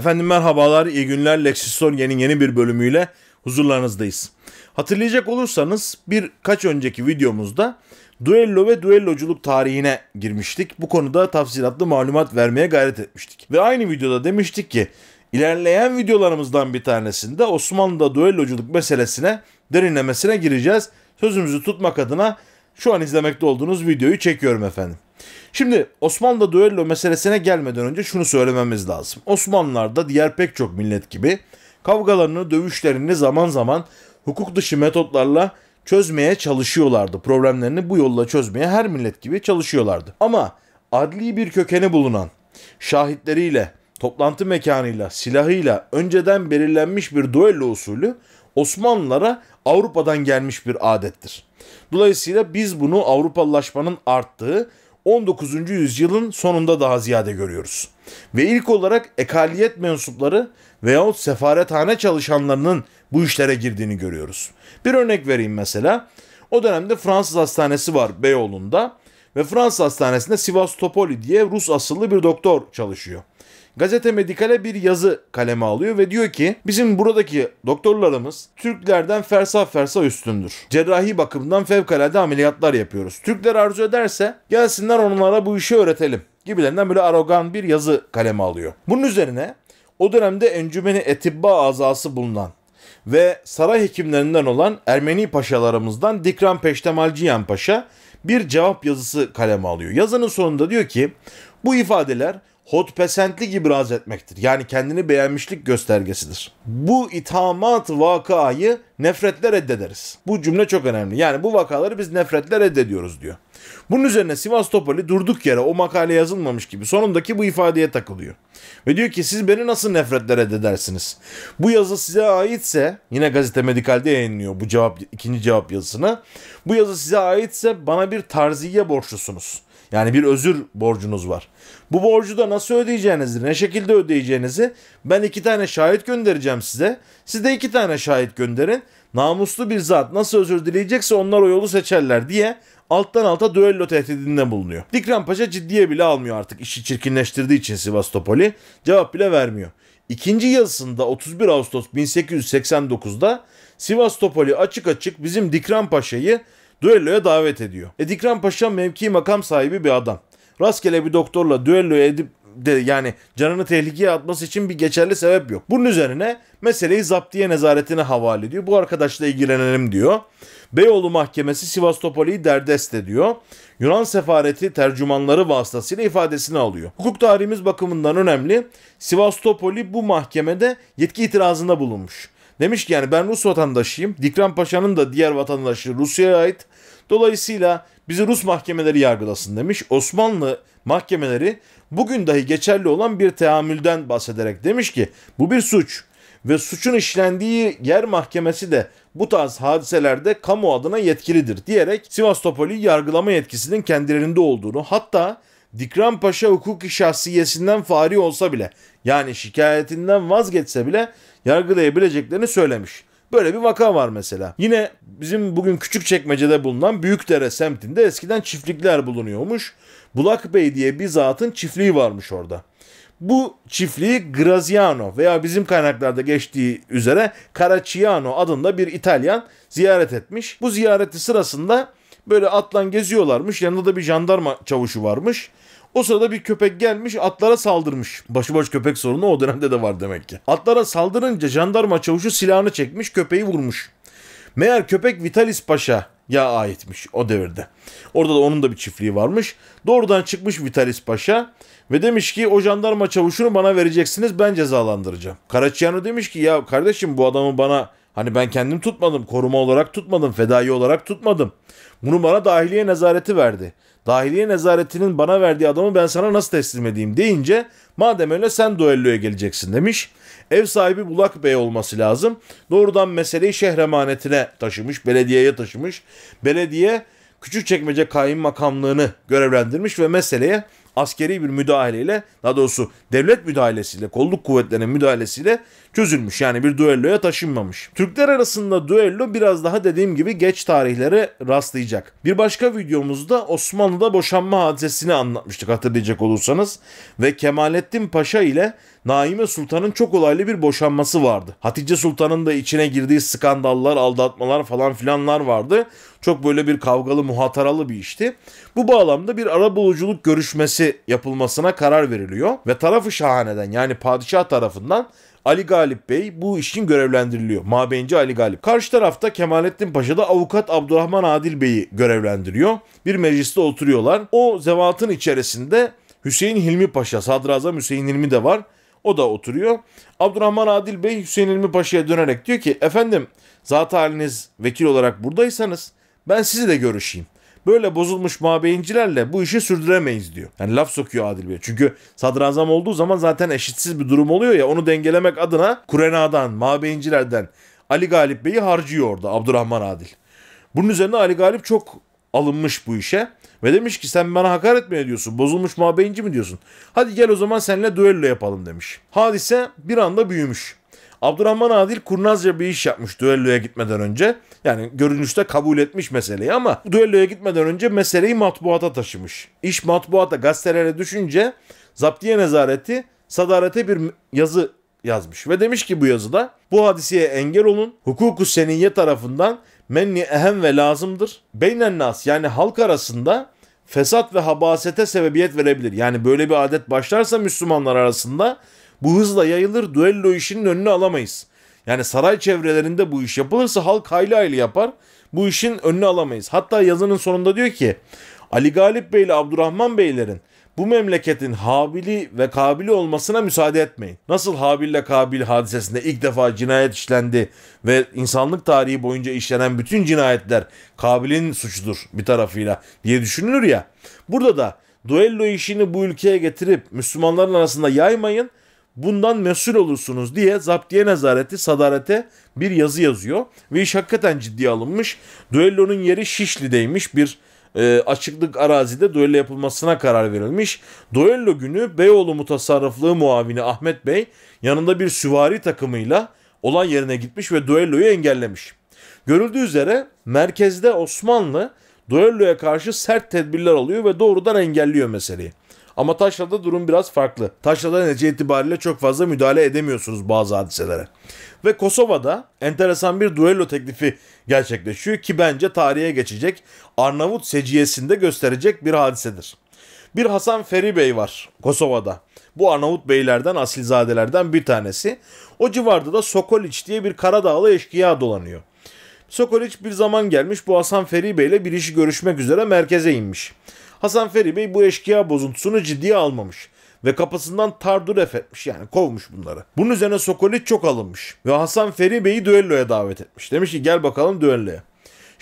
Efendim merhabalar, iyi günler. Lexistorgen'in yeni bir bölümüyle huzurlarınızdayız. Hatırlayacak olursanız birkaç önceki videomuzda duello ve duelloculuk tarihine girmiştik. Bu konuda tafsilatlı malumat vermeye gayret etmiştik. Ve aynı videoda demiştik ki ilerleyen videolarımızdan bir tanesinde Osmanlı'da duelloculuk meselesine derinlemesine gireceğiz. Sözümüzü tutmak adına şu an izlemekte olduğunuz videoyu çekiyorum efendim. Şimdi Osmanlı düello meselesine gelmeden önce şunu söylememiz lazım. Osmanlılar da diğer pek çok millet gibi kavgalarını, dövüşlerini zaman zaman hukuk dışı metotlarla çözmeye çalışıyorlardı. Problemlerini bu yolla çözmeye her millet gibi çalışıyorlardı. Ama adli bir kökeni bulunan, şahitleriyle, toplantı mekanıyla, silahıyla önceden belirlenmiş bir duello usulü Osmanlılara Avrupa'dan gelmiş bir adettir. Dolayısıyla biz bunu Avrupalılaşmanın arttığı 19. yüzyılın sonunda daha ziyade görüyoruz. Ve ilk olarak ekaliyet mensupları veyahut sefarethane çalışanlarının bu işlere girdiğini görüyoruz. Bir örnek vereyim mesela. O dönemde Fransız hastanesi var Beyoğlu'nda ve Fransız hastanesinde Sivas Topoli diye Rus asıllı bir doktor çalışıyor. Gazete Medikal'e bir yazı kaleme alıyor ve diyor ki bizim buradaki doktorlarımız Türklerden fersa fersa üstündür. Cerrahi bakımdan fevkalade ameliyatlar yapıyoruz. Türkler arzu ederse gelsinler onlara bu işi öğretelim gibilerinden böyle arogan bir yazı kaleme alıyor. Bunun üzerine o dönemde encümeni etibba azası bulunan ve saray hekimlerinden olan Ermeni paşalarımızdan Dikran Peştemalciyan Paşa bir cevap yazısı kaleme alıyor. Yazının sonunda diyor ki bu ifadeler hot gibi ibraz etmektir. Yani kendini beğenmişlik göstergesidir. Bu ithamat vakayı nefretle reddederiz. Bu cümle çok önemli. Yani bu vakaları biz nefretle reddediyoruz diyor. Bunun üzerine Sivas Topali durduk yere o makale yazılmamış gibi sonundaki bu ifadeye takılıyor. Ve diyor ki siz beni nasıl nefretle reddedersiniz? Bu yazı size aitse yine gazete medikalde yayınlıyor bu cevap ikinci cevap yazısını. Bu yazı size aitse bana bir tarziye borçlusunuz. Yani bir özür borcunuz var. Bu borcu da nasıl ödeyeceğinizi, ne şekilde ödeyeceğinizi ben iki tane şahit göndereceğim size. Siz de iki tane şahit gönderin. Namuslu bir zat nasıl özür dileyecekse onlar o yolu seçerler diye alttan alta düello tehdidinde bulunuyor. Dikran Paşa ciddiye bile almıyor artık işi çirkinleştirdiği için Sivastopol'i cevap bile vermiyor. İkinci yazısında 31 Ağustos 1889'da Sivastopol'i açık açık bizim Dikran Paşa'yı düelloya davet ediyor. Edikran Paşa mevki makam sahibi bir adam. Rastgele bir doktorla düelloya edip de yani canını tehlikeye atması için bir geçerli sebep yok. Bunun üzerine meseleyi zaptiye nezaretine havale ediyor. Bu arkadaşla ilgilenelim diyor. Beyoğlu Mahkemesi Sivas Topoli'yi derdest ediyor. Yunan sefareti tercümanları vasıtasıyla ifadesini alıyor. Hukuk tarihimiz bakımından önemli. Sivas Topoli bu mahkemede yetki itirazında bulunmuş. Demiş ki yani ben Rus vatandaşıyım. Dikran Paşa'nın da diğer vatandaşı Rusya'ya ait. Dolayısıyla bizi Rus mahkemeleri yargılasın demiş. Osmanlı mahkemeleri bugün dahi geçerli olan bir teamülden bahsederek demiş ki bu bir suç ve suçun işlendiği yer mahkemesi de bu tarz hadiselerde kamu adına yetkilidir diyerek Sivastopol'ü yargılama yetkisinin kendilerinde olduğunu hatta Dikran Paşa hukuki şahsiyesinden fari olsa bile yani şikayetinden vazgeçse bile yargılayabileceklerini söylemiş. Böyle bir vaka var mesela. Yine bizim bugün küçük çekmecede bulunan Büyükdere semtinde eskiden çiftlikler bulunuyormuş. Bulak Bey diye bir zatın çiftliği varmış orada. Bu çiftliği Graziano veya bizim kaynaklarda geçtiği üzere Caracciano adında bir İtalyan ziyaret etmiş. Bu ziyareti sırasında böyle atlan geziyorlarmış. Yanında da bir jandarma çavuşu varmış. O sırada bir köpek gelmiş atlara saldırmış. Başıboş köpek sorunu o dönemde de var demek ki. Atlara saldırınca jandarma çavuşu silahını çekmiş köpeği vurmuş. Meğer köpek Vitalis Paşa ya aitmiş o devirde. Orada da onun da bir çiftliği varmış. Doğrudan çıkmış Vitalis Paşa ve demiş ki o jandarma çavuşunu bana vereceksiniz ben cezalandıracağım. Karaçiyano demiş ki ya kardeşim bu adamı bana Hani ben kendim tutmadım, koruma olarak tutmadım, fedai olarak tutmadım. Bunu bana dahiliye nezareti verdi. Dahiliye nezaretinin bana verdiği adamı ben sana nasıl teslim edeyim deyince madem öyle sen duelloya geleceksin demiş. Ev sahibi Bulak Bey olması lazım. Doğrudan meseleyi şehre emanetine taşımış, belediyeye taşımış. Belediye Küçükçekmece kayınmakamlığını görevlendirmiş ve meseleye askeri bir müdahaleyle daha doğrusu devlet müdahalesiyle kolluk kuvvetlerinin müdahalesiyle çözülmüş. Yani bir düelloya taşınmamış. Türkler arasında düello biraz daha dediğim gibi geç tarihlere rastlayacak. Bir başka videomuzda Osmanlı'da boşanma hadisesini anlatmıştık hatırlayacak olursanız ve Kemalettin Paşa ile Naime Sultan'ın çok olaylı bir boşanması vardı. Hatice Sultan'ın da içine girdiği skandallar, aldatmalar falan filanlar vardı. Çok böyle bir kavgalı, muhataralı bir işti. Bu bağlamda bir ara buluculuk görüşmesi yapılmasına karar veriliyor ve tarafı şahaneden yani padişah tarafından Ali Galip Bey bu işin görevlendiriliyor. Mabenci Ali Galip. Karşı tarafta Kemalettin Paşa da avukat Abdurrahman Adil Bey'i görevlendiriyor. Bir mecliste oturuyorlar. O zevatın içerisinde Hüseyin Hilmi Paşa, Sadrazam Hüseyin Hilmi de var. O da oturuyor. Abdurrahman Adil Bey Hüseyin Elmi Paşa'ya dönerek diyor ki efendim zat haliniz vekil olarak buradaysanız ben sizi de görüşeyim. Böyle bozulmuş mabeyincilerle bu işi sürdüremeyiz diyor. Yani laf sokuyor Adil Bey. Çünkü sadrazam olduğu zaman zaten eşitsiz bir durum oluyor ya onu dengelemek adına Kurena'dan, mabeyincilerden Ali Galip Bey'i harcıyor orada Abdurrahman Adil. Bunun üzerine Ali Galip çok alınmış bu işe. Ve demiş ki sen bana hakaret mi ediyorsun? Bozulmuş mabeyinci mi diyorsun? Hadi gel o zaman seninle düello yapalım demiş. Hadise bir anda büyümüş. Abdurrahman Adil kurnazca bir iş yapmış düelloya gitmeden önce. Yani görünüşte kabul etmiş meseleyi ama düelloya gitmeden önce meseleyi matbuata taşımış. İş matbuata gazetelere düşünce Zaptiye Nezareti sadarete bir yazı yazmış ve demiş ki bu yazıda bu hadiseye engel olun. Hukuku seniye tarafından menni ehem ve lazımdır. Beynen nas yani halk arasında fesat ve habasete sebebiyet verebilir. Yani böyle bir adet başlarsa Müslümanlar arasında bu hızla yayılır düello işinin önünü alamayız. Yani saray çevrelerinde bu iş yapılırsa halk hayli hayli yapar. Bu işin önünü alamayız. Hatta yazının sonunda diyor ki Ali Galip Bey ile Abdurrahman Beylerin bu memleketin Habil'i ve Kabil'i olmasına müsaade etmeyin. Nasıl Habil ile Kabil hadisesinde ilk defa cinayet işlendi ve insanlık tarihi boyunca işlenen bütün cinayetler Kabil'in suçudur bir tarafıyla diye düşünülür ya. Burada da duello işini bu ülkeye getirip Müslümanların arasında yaymayın bundan mesul olursunuz diye Zaptiye Nezareti Sadarete bir yazı yazıyor. Ve iş hakikaten ciddiye alınmış. Duello'nun yeri Şişli'deymiş bir e, açıklık arazide duello yapılmasına karar verilmiş. Duello günü Beyoğlu Mutasarrıflığı muavini Ahmet Bey yanında bir süvari takımıyla olan yerine gitmiş ve duelloyu engellemiş. Görüldüğü üzere merkezde Osmanlı duelloya karşı sert tedbirler alıyor ve doğrudan engelliyor meseleyi. Ama Taşra'da durum biraz farklı. Taşra'da netice itibariyle çok fazla müdahale edemiyorsunuz bazı hadiselere. Ve Kosova'da enteresan bir duello teklifi gerçekleşiyor ki bence tarihe geçecek Arnavut seciyesinde gösterecek bir hadisedir. Bir Hasan Feri Bey var Kosova'da. Bu Arnavut beylerden, asilzadelerden bir tanesi. O civarda da Sokoliç diye bir Karadağlı eşkıya dolanıyor. Sokoliç bir zaman gelmiş bu Hasan Feri Bey ile bir işi görüşmek üzere merkeze inmiş. Hasan Feri Bey bu eşkıya bozuntusunu ciddiye almamış ve kapısından tardur efetmiş yani kovmuş bunları. Bunun üzerine Sokolit çok alınmış ve Hasan Feri Bey'i düelloya davet etmiş. Demiş ki gel bakalım düelloya.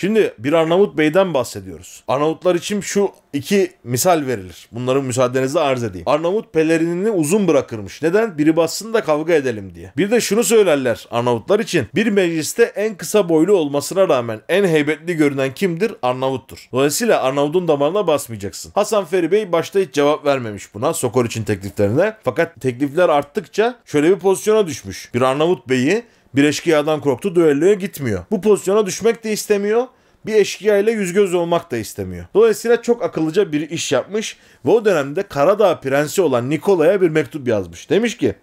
Şimdi bir Arnavut Bey'den bahsediyoruz. Arnavutlar için şu iki misal verilir. Bunların müsaadenizle arz edeyim. Arnavut pelerinini uzun bırakırmış. Neden? Biri bassın da kavga edelim diye. Bir de şunu söylerler Arnavutlar için. Bir mecliste en kısa boylu olmasına rağmen en heybetli görünen kimdir? Arnavuttur. Dolayısıyla Arnavut'un damarına basmayacaksın. Hasan Feri Bey başta hiç cevap vermemiş buna Sokor için tekliflerine. Fakat teklifler arttıkça şöyle bir pozisyona düşmüş. Bir Arnavut Bey'i bir eşkıyadan korktu düelloya gitmiyor. Bu pozisyona düşmek de istemiyor. Bir eşkıya ile yüz göz olmak da istemiyor. Dolayısıyla çok akıllıca bir iş yapmış ve o dönemde Karadağ prensi olan Nikola'ya bir mektup yazmış. Demiş ki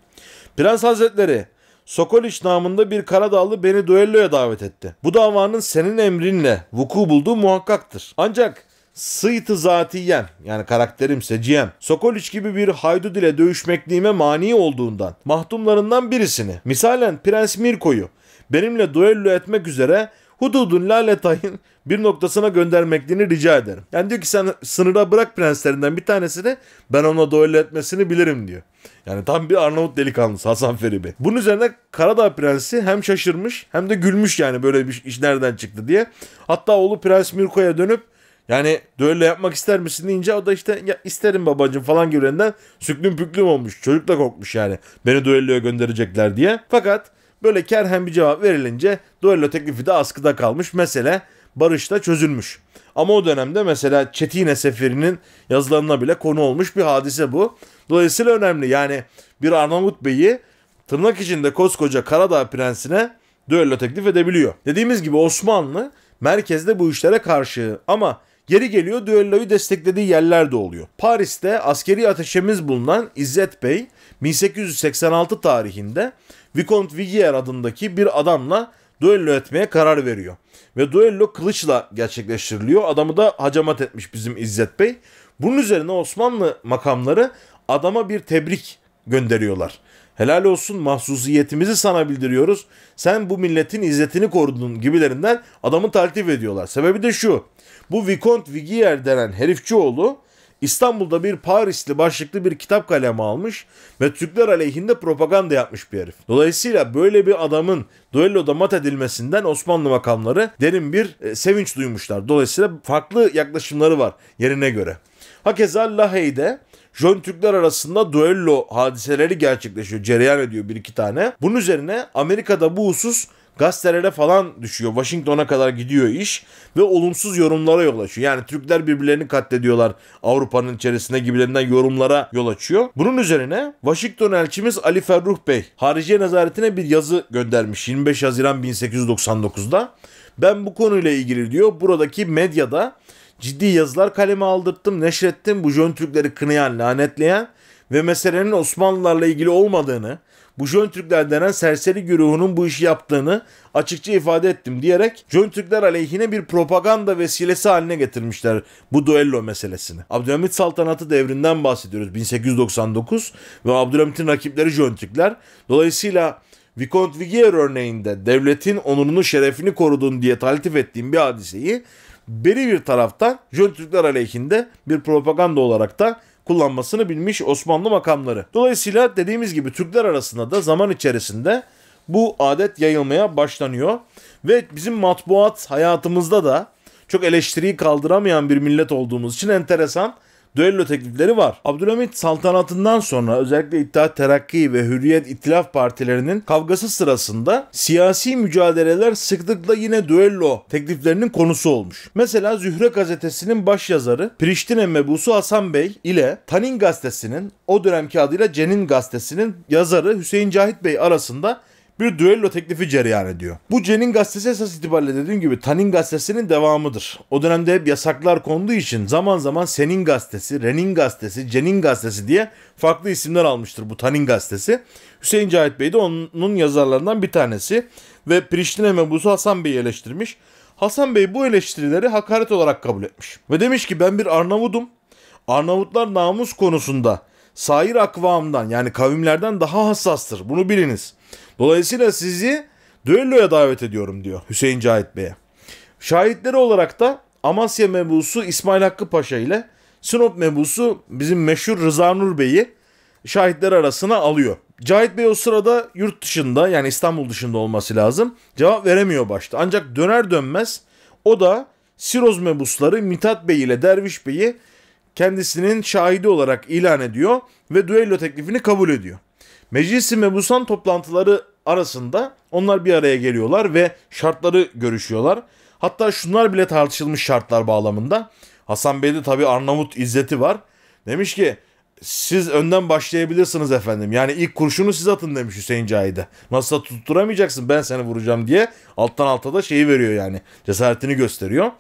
Prens Hazretleri Sokoliç namında bir Karadağlı beni düelloya davet etti. Bu davanın senin emrinle vuku bulduğu muhakkaktır. Ancak Sıytı zatiyem yani karakterimse seciyem Sokoliç gibi bir haydut ile dövüşmekliğime mani olduğundan mahdumlarından birisini misalen Prens Mirko'yu benimle duello etmek üzere hududun laletayın bir noktasına göndermekliğini rica ederim. Yani diyor ki sen sınıra bırak prenslerinden bir tanesini ben onunla duello etmesini bilirim diyor. Yani tam bir Arnavut delikanlısı Hasan Feribi. Bunun üzerine Karadağ Prensi hem şaşırmış hem de gülmüş yani böyle bir iş nereden çıktı diye. Hatta oğlu Prens Mirko'ya dönüp yani düello yapmak ister misin deyince o da işte ya isterim babacım falan gibilerinden süklüm püklüm olmuş. Çocuk da korkmuş yani beni düelloya gönderecekler diye. Fakat böyle kerhen bir cevap verilince düello teklifi de askıda kalmış. Mesele barışla çözülmüş. Ama o dönemde mesela Çetine Seferi'nin yazılarına bile konu olmuş bir hadise bu. Dolayısıyla önemli yani bir Arnavut Bey'i tırnak içinde koskoca Karadağ Prensi'ne düello teklif edebiliyor. Dediğimiz gibi Osmanlı merkezde bu işlere karşı ama Yeri geliyor düelloyu desteklediği yerler de oluyor. Paris'te askeri ateşemiz bulunan İzzet Bey 1886 tarihinde Vicomte Vigier adındaki bir adamla düello etmeye karar veriyor. Ve düello kılıçla gerçekleştiriliyor. Adamı da hacamat etmiş bizim İzzet Bey. Bunun üzerine Osmanlı makamları adama bir tebrik gönderiyorlar helal olsun mahsusiyetimizi sana bildiriyoruz. Sen bu milletin izzetini korudun gibilerinden adamı taltif ediyorlar. Sebebi de şu. Bu Vicomte Vigier denen herifçioğlu İstanbul'da bir Parisli başlıklı bir kitap kalemi almış ve Türkler aleyhinde propaganda yapmış bir herif. Dolayısıyla böyle bir adamın duelloda mat edilmesinden Osmanlı makamları derin bir e, sevinç duymuşlar. Dolayısıyla farklı yaklaşımları var yerine göre. Hakeza Lahey'de Jön Türkler arasında duello hadiseleri gerçekleşiyor. Cereyan ediyor bir iki tane. Bunun üzerine Amerika'da bu husus gazetelere falan düşüyor. Washington'a kadar gidiyor iş ve olumsuz yorumlara yol açıyor. Yani Türkler birbirlerini katlediyorlar Avrupa'nın içerisinde gibilerinden yorumlara yol açıyor. Bunun üzerine Washington elçimiz Ali Ferruh Bey Hariciye Nezaretine bir yazı göndermiş 25 Haziran 1899'da. Ben bu konuyla ilgili diyor buradaki medyada ciddi yazılar kaleme aldırttım, neşrettim bu Jön Türkleri kınayan, lanetleyen ve meselenin Osmanlılarla ilgili olmadığını, bu Jön Türkler denen serseri güruhunun bu işi yaptığını açıkça ifade ettim diyerek Jön Türkler aleyhine bir propaganda vesilesi haline getirmişler bu duello meselesini. Abdülhamit saltanatı devrinden bahsediyoruz 1899 ve Abdülhamit'in rakipleri Jön Türkler. Dolayısıyla Vicont Vigier örneğinde devletin onurunu şerefini korudun diye taltif ettiğim bir hadiseyi beri bir tarafta Jön Türkler aleyhinde bir propaganda olarak da kullanmasını bilmiş Osmanlı makamları. Dolayısıyla dediğimiz gibi Türkler arasında da zaman içerisinde bu adet yayılmaya başlanıyor. Ve bizim matbuat hayatımızda da çok eleştiriyi kaldıramayan bir millet olduğumuz için enteresan düello teklifleri var. Abdülhamit saltanatından sonra özellikle İttihat Terakki ve Hürriyet İtilaf partilerinin kavgası sırasında siyasi mücadeleler sıklıkla yine düello tekliflerinin konusu olmuş. Mesela Zühre gazetesinin başyazarı Priştine mebusu Hasan Bey ile Tanin gazetesinin o dönemki adıyla Cenin gazetesinin yazarı Hüseyin Cahit Bey arasında bir düello teklifi cereyan ediyor. Bu Cen'in gazetesi esas itibariyle dediğim gibi Tan'in gazetesinin devamıdır. O dönemde hep yasaklar konduğu için zaman zaman Sen'in gazetesi, Ren'in gazetesi, Cen'in gazetesi diye farklı isimler almıştır bu Tan'in gazetesi. Hüseyin Cahit Bey de onun yazarlarından bir tanesi ve Priştine mebusu Hasan Bey'i eleştirmiş. Hasan Bey bu eleştirileri hakaret olarak kabul etmiş. Ve demiş ki ben bir Arnavudum. Arnavutlar namus konusunda sair akvamdan yani kavimlerden daha hassastır. Bunu biliniz. Dolayısıyla sizi düelloya davet ediyorum diyor Hüseyin Cahit Bey'e. Şahitleri olarak da Amasya mebusu İsmail Hakkı Paşa ile Sinop mebusu bizim meşhur Rıza Nur Bey'i şahitler arasına alıyor. Cahit Bey o sırada yurt dışında yani İstanbul dışında olması lazım. Cevap veremiyor başta. Ancak döner dönmez o da Siroz mebusları Mitat Bey ile Derviş Bey'i kendisinin şahidi olarak ilan ediyor ve düello teklifini kabul ediyor. Meclisin mebusan toplantıları arasında onlar bir araya geliyorlar ve şartları görüşüyorlar. Hatta şunlar bile tartışılmış şartlar bağlamında. Hasan Bey'de tabi Arnavut izzeti var. Demiş ki siz önden başlayabilirsiniz efendim. Yani ilk kurşunu siz atın demiş Hüseyin Cahide. Nasıl tutturamayacaksın ben seni vuracağım diye alttan alta da şeyi veriyor yani. Cesaretini gösteriyor.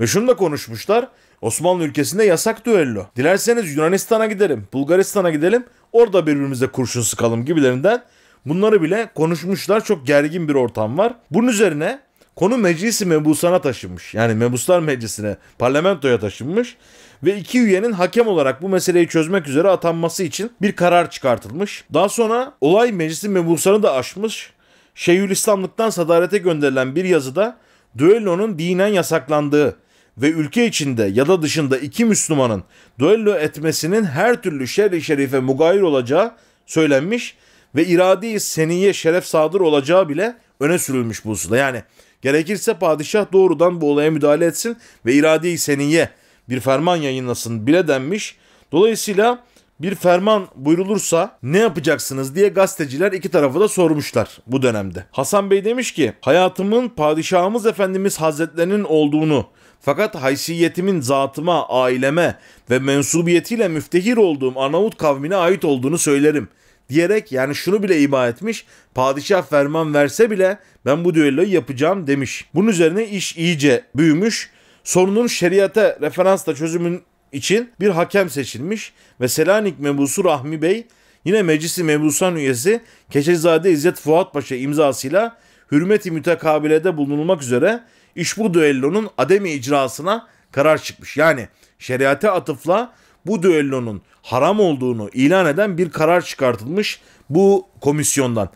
Ve şunu da konuşmuşlar. Osmanlı ülkesinde yasak düello. Dilerseniz Yunanistan'a gidelim, Bulgaristan'a gidelim, orada birbirimize kurşun sıkalım gibilerinden bunları bile konuşmuşlar. Çok gergin bir ortam var. Bunun üzerine konu meclisi mebusana taşınmış. Yani mebuslar meclisine, parlamentoya taşınmış ve iki üyenin hakem olarak bu meseleyi çözmek üzere atanması için bir karar çıkartılmış. Daha sonra olay meclisin mebusanı da aşmış. Şeyhülislamlıktan sadarete gönderilen bir yazıda düellonun dinen yasaklandığı ve ülke içinde ya da dışında iki Müslümanın duello etmesinin her türlü şerri şerife mugayir olacağı söylenmiş ve iradi seniye şeref sadır olacağı bile öne sürülmüş bu hususta. Yani gerekirse padişah doğrudan bu olaya müdahale etsin ve iradi seniye bir ferman yayınlasın bile denmiş. Dolayısıyla bir ferman buyrulursa ne yapacaksınız diye gazeteciler iki tarafı da sormuşlar bu dönemde. Hasan Bey demiş ki hayatımın padişahımız efendimiz hazretlerinin olduğunu fakat haysiyetimin zatıma, aileme ve mensubiyetiyle müftehir olduğum Arnavut kavmine ait olduğunu söylerim. Diyerek yani şunu bile ima etmiş, padişah ferman verse bile ben bu düelloyu yapacağım demiş. Bunun üzerine iş iyice büyümüş, sorunun şeriata referansla çözümün için bir hakem seçilmiş ve Selanik mebusu Rahmi Bey yine meclisi mebusan üyesi Keçezade İzzet Fuat Paşa imzasıyla hürmeti mütekabilede bulunulmak üzere iş bu düellonun ademi icrasına karar çıkmış. Yani şeriate atıfla bu düellonun haram olduğunu ilan eden bir karar çıkartılmış bu komisyondan.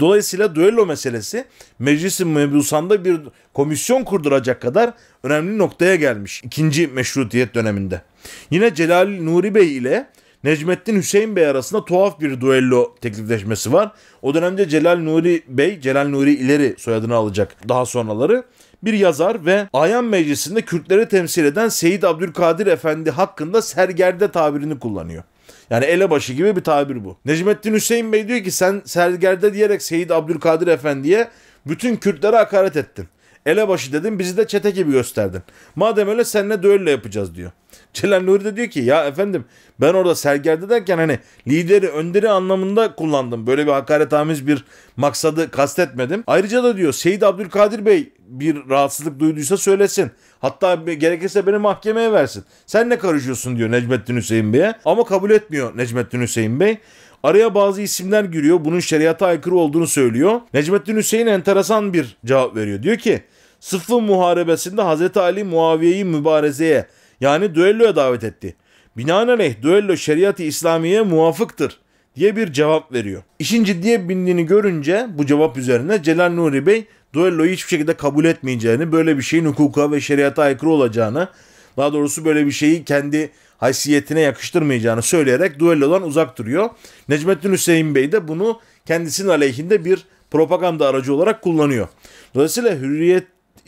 Dolayısıyla düello meselesi meclisin mebusanda bir komisyon kurduracak kadar önemli noktaya gelmiş ikinci meşrutiyet döneminde. Yine Celal Nuri Bey ile Necmettin Hüseyin Bey arasında tuhaf bir duello teklifleşmesi var. O dönemde Celal Nuri Bey, Celal Nuri ileri soyadını alacak daha sonraları. Bir yazar ve Ayan Meclisi'nde Kürtleri temsil eden Seyit Abdülkadir Efendi hakkında sergerde tabirini kullanıyor. Yani elebaşı gibi bir tabir bu. Necmettin Hüseyin Bey diyor ki sen sergerde diyerek Seyit Abdülkadir Efendi'ye bütün Kürtlere hakaret ettin. Elebaşı dedin bizi de çete gibi gösterdin. Madem öyle seninle düello yapacağız diyor. Celal Nuri de diyor ki ya efendim ben orada sergerde derken hani lideri önderi anlamında kullandım. Böyle bir hakaretamiz bir maksadı kastetmedim. Ayrıca da diyor Seyit Abdülkadir Bey bir rahatsızlık duyduysa söylesin. Hatta gerekirse beni mahkemeye versin. Sen ne karışıyorsun diyor Necmettin Hüseyin Bey'e. Ama kabul etmiyor Necmettin Hüseyin Bey. Araya bazı isimler giriyor. Bunun şeriata aykırı olduğunu söylüyor. Necmettin Hüseyin enteresan bir cevap veriyor. Diyor ki Sıffın muharebesinde Hazreti Ali Muaviye'yi mübarezeye yani düelloya davet etti. Binaenaleyh düello şeriatı İslamiye muvafıktır diye bir cevap veriyor. İşin ciddiye bindiğini görünce bu cevap üzerine Celal Nuri Bey düelloyu hiçbir şekilde kabul etmeyeceğini, böyle bir şeyin hukuka ve şeriata aykırı olacağını, daha doğrusu böyle bir şeyi kendi haysiyetine yakıştırmayacağını söyleyerek düellodan uzak duruyor. Necmettin Hüseyin Bey de bunu kendisinin aleyhinde bir propaganda aracı olarak kullanıyor. Dolayısıyla hürriyet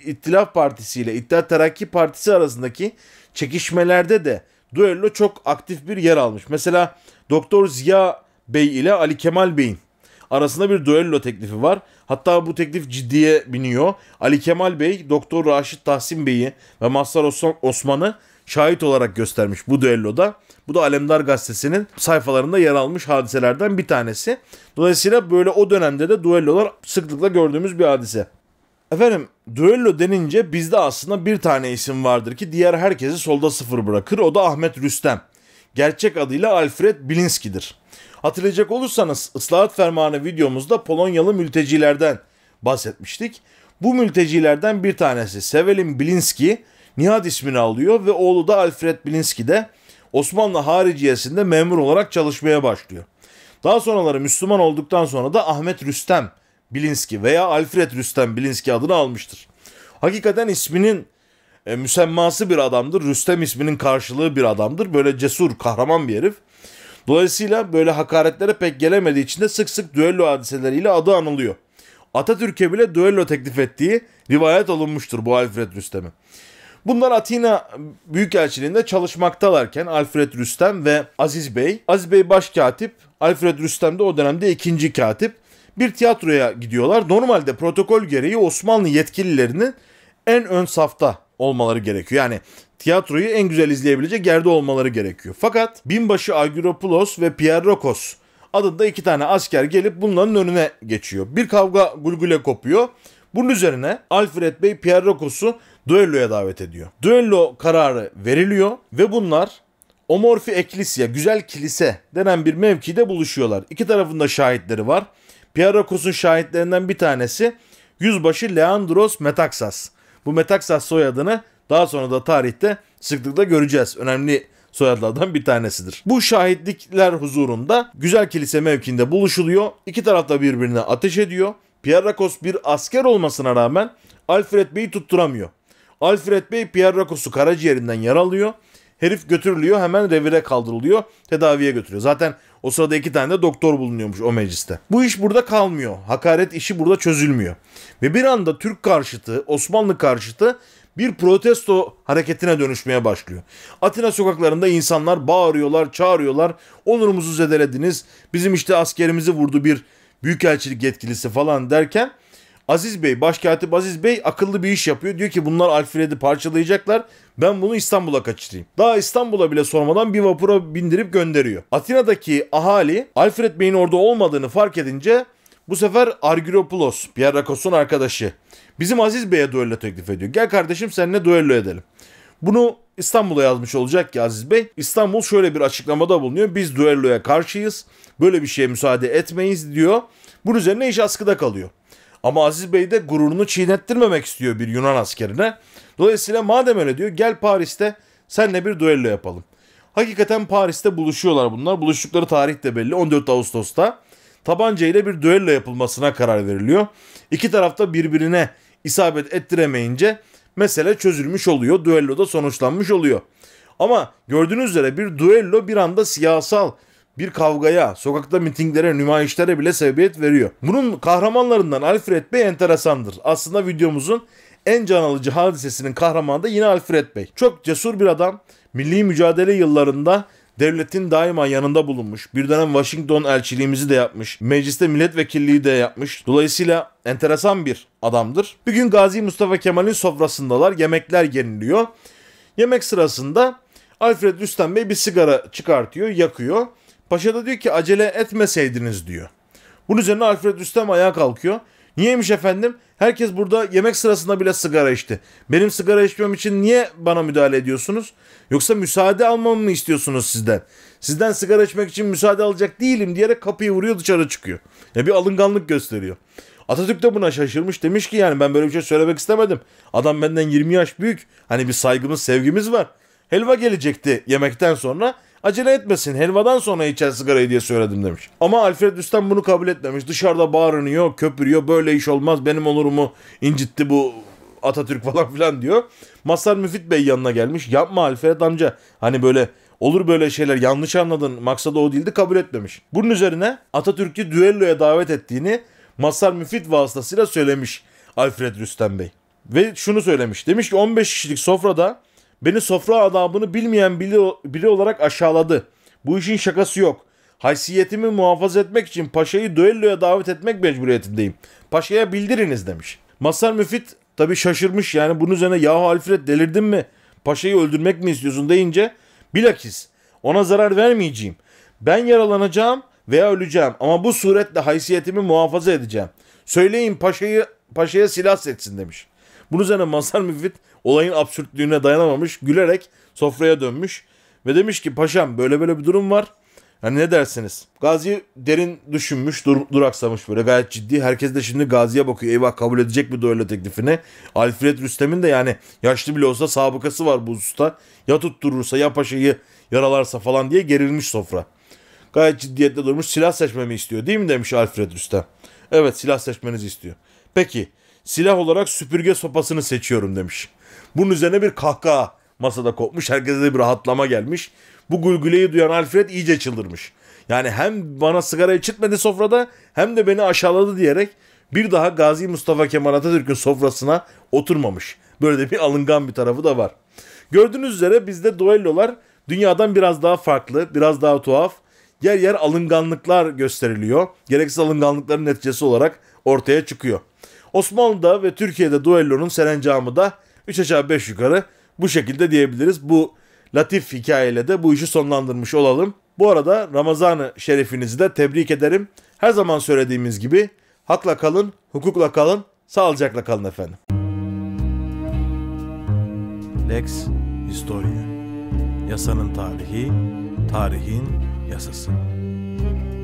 İttilaf Partisi ile İttihat Terakki Partisi arasındaki çekişmelerde de duello çok aktif bir yer almış. Mesela Doktor Ziya Bey ile Ali Kemal Bey'in arasında bir duello teklifi var. Hatta bu teklif ciddiye biniyor. Ali Kemal Bey, Doktor Raşit Tahsin Bey'i ve Mazhar Osman'ı şahit olarak göstermiş bu düelloda. Bu da Alemdar gazetesinin sayfalarında yer almış hadiselerden bir tanesi. Dolayısıyla böyle o dönemde de düellolar sıklıkla gördüğümüz bir hadise. Efendim düello denince bizde aslında bir tane isim vardır ki diğer herkesi solda sıfır bırakır. O da Ahmet Rüstem. Gerçek adıyla Alfred Bilinski'dir. Hatırlayacak olursanız ıslahat fermanı videomuzda Polonyalı mültecilerden bahsetmiştik. Bu mültecilerden bir tanesi Sevelin Bilinski Nihad ismini alıyor ve oğlu da Alfred Bilinski de Osmanlı hariciyesinde memur olarak çalışmaya başlıyor. Daha sonraları Müslüman olduktan sonra da Ahmet Rüstem Bilinski veya Alfred Rüstem Bilinski adını almıştır. Hakikaten isminin e, müsemması bir adamdır. Rüstem isminin karşılığı bir adamdır. Böyle cesur, kahraman bir herif. Dolayısıyla böyle hakaretlere pek gelemediği için de sık sık düello hadiseleriyle adı anılıyor. Atatürk'e bile düello teklif ettiği rivayet olunmuştur bu Alfred Rüstem'e. Bunlar Atina Büyükelçiliğinde çalışmaktalarken Alfred Rüstem ve Aziz Bey. Aziz Bey başkatip, Alfred Rüstem de o dönemde ikinci katip bir tiyatroya gidiyorlar. Normalde protokol gereği Osmanlı yetkililerinin en ön safta olmaları gerekiyor. Yani tiyatroyu en güzel izleyebilecek yerde olmaları gerekiyor. Fakat binbaşı Agiropoulos ve Pierrokos adında iki tane asker gelip bunların önüne geçiyor. Bir kavga gulgule kopuyor. Bunun üzerine Alfred Bey Pierrokos'u düelloya davet ediyor. Düello kararı veriliyor ve bunlar Omorfi Eklisya, Güzel Kilise denen bir mevkide buluşuyorlar. İki tarafında şahitleri var. Piarakos'un şahitlerinden bir tanesi yüzbaşı Leandros Metaxas. Bu Metaxas soyadını daha sonra da tarihte sıklıkla göreceğiz. Önemli soyadlardan bir tanesidir. Bu şahitlikler huzurunda güzel kilise mevkinde buluşuluyor. İki taraf da birbirine ateş ediyor. Pierrakos bir asker olmasına rağmen Alfred Bey'i tutturamıyor. Alfred Bey Pierrakos'u karaciğerinden yaralıyor. Herif götürülüyor hemen revire kaldırılıyor tedaviye götürüyor. Zaten o sırada iki tane de doktor bulunuyormuş o mecliste. Bu iş burada kalmıyor. Hakaret işi burada çözülmüyor. Ve bir anda Türk karşıtı, Osmanlı karşıtı bir protesto hareketine dönüşmeye başlıyor. Atina sokaklarında insanlar bağırıyorlar, çağırıyorlar. Onurumuzu zedelediniz. Bizim işte askerimizi vurdu bir büyükelçilik yetkilisi falan derken Aziz Bey, Başkatip Aziz Bey akıllı bir iş yapıyor. Diyor ki bunlar Alfred'i parçalayacaklar. Ben bunu İstanbul'a kaçırayım. Daha İstanbul'a bile sormadan bir vapura bindirip gönderiyor. Atina'daki ahali Alfred Bey'in orada olmadığını fark edince bu sefer Argyropoulos, Pierre rakosun arkadaşı. Bizim Aziz Bey'e duello teklif ediyor. Gel kardeşim seninle duello edelim. Bunu İstanbul'a yazmış olacak ki Aziz Bey. İstanbul şöyle bir açıklamada bulunuyor. Biz duelloya karşıyız. Böyle bir şeye müsaade etmeyiz diyor. Bunun üzerine iş askıda kalıyor. Ama Aziz Bey de gururunu çiğnettirmemek istiyor bir Yunan askerine. Dolayısıyla madem öyle diyor gel Paris'te senle bir duello yapalım. Hakikaten Paris'te buluşuyorlar bunlar. Buluştukları tarih de belli 14 Ağustos'ta. Tabanca ile bir duello yapılmasına karar veriliyor. İki tarafta birbirine isabet ettiremeyince mesele çözülmüş oluyor. Duello da sonuçlanmış oluyor. Ama gördüğünüz üzere bir duello bir anda siyasal bir kavgaya, sokakta mitinglere, nümayişlere bile sebebiyet veriyor. Bunun kahramanlarından Alfred Bey enteresandır. Aslında videomuzun en can alıcı hadisesinin kahramanı da yine Alfred Bey. Çok cesur bir adam. Milli mücadele yıllarında devletin daima yanında bulunmuş. Bir dönem Washington elçiliğimizi de yapmış. Mecliste milletvekilliği de yapmış. Dolayısıyla enteresan bir adamdır. Bir gün Gazi Mustafa Kemal'in sofrasındalar. Yemekler yeniliyor. Yemek sırasında Alfred Rüstem Bey bir sigara çıkartıyor, yakıyor. Paşa da diyor ki acele etmeseydiniz diyor. Bunun üzerine Alfred Rüstem ayağa kalkıyor. Niyeymiş efendim? Herkes burada yemek sırasında bile sigara içti. Benim sigara içmem için niye bana müdahale ediyorsunuz? Yoksa müsaade almamı mı istiyorsunuz sizden? Sizden sigara içmek için müsaade alacak değilim diyerek kapıyı vuruyor dışarı çıkıyor. Ya bir alınganlık gösteriyor. Atatürk de buna şaşırmış. Demiş ki yani ben böyle bir şey söylemek istemedim. Adam benden 20 yaş büyük. Hani bir saygımız, sevgimiz var. Helva gelecekti yemekten sonra. Acele etmesin helvadan sonra içer sigarayı diye söyledim demiş. Ama Alfred Üsten bunu kabul etmemiş. Dışarıda bağırınıyor, köpürüyor. Böyle iş olmaz. Benim olurumu incitti bu Atatürk falan filan diyor. Masar Müfit Bey yanına gelmiş. Yapma Alfred amca. Hani böyle olur böyle şeyler yanlış anladın maksadı o değildi kabul etmemiş. Bunun üzerine Atatürk'ü düelloya davet ettiğini Masar Müfit vasıtasıyla söylemiş Alfred Rüstem Bey. Ve şunu söylemiş. Demiş ki 15 kişilik sofrada Beni sofra adabını bilmeyen biri, biri olarak aşağıladı. Bu işin şakası yok. Haysiyetimi muhafaza etmek için paşayı düelloya davet etmek mecburiyetindeyim. Paşaya bildiriniz demiş. Masar Müfit tabi şaşırmış yani bunun üzerine yahu Alfred delirdin mi? Paşayı öldürmek mi istiyorsun deyince bilakis ona zarar vermeyeceğim. Ben yaralanacağım veya öleceğim ama bu suretle haysiyetimi muhafaza edeceğim. Söyleyin paşayı paşaya silah setsin demiş. Bunun üzerine Mazhar Müfit olayın absürtlüğüne dayanamamış, gülerek sofraya dönmüş ve demiş ki paşam böyle böyle bir durum var. Hani ne dersiniz? Gazi derin düşünmüş, dur, duraksamış böyle gayet ciddi. Herkes de şimdi Gazi'ye bakıyor. Eyvah kabul edecek mi duello teklifini? Alfred Rüstem'in de yani yaşlı bile olsa sabıkası var bu usta. Ya tutturursa ya paşayı yaralarsa falan diye gerilmiş sofra. Gayet ciddiyetle durmuş silah seçmemi istiyor değil mi demiş Alfred Rüstem. Evet silah seçmenizi istiyor. Peki silah olarak süpürge sopasını seçiyorum demiş. Bunun üzerine bir kahkaha masada kopmuş. Herkese de bir rahatlama gelmiş. Bu gülgüleyi duyan Alfred iyice çıldırmış. Yani hem bana sigara içirtmedi sofrada hem de beni aşağıladı diyerek bir daha Gazi Mustafa Kemal Atatürk'ün sofrasına oturmamış. Böyle de bir alıngan bir tarafı da var. Gördüğünüz üzere bizde duellolar dünyadan biraz daha farklı, biraz daha tuhaf. Yer yer alınganlıklar gösteriliyor. Gereksiz alınganlıkların neticesi olarak ortaya çıkıyor. Osmanlı'da ve Türkiye'de duellonun serencamı da 3 aşağı 5 yukarı bu şekilde diyebiliriz. Bu latif hikayeyle de bu işi sonlandırmış olalım. Bu arada Ramazan-ı şerifinizi de tebrik ederim. Her zaman söylediğimiz gibi hakla kalın, hukukla kalın, sağlıcakla kalın efendim. Lex Historia Yasanın tarihi, tarihin yasası.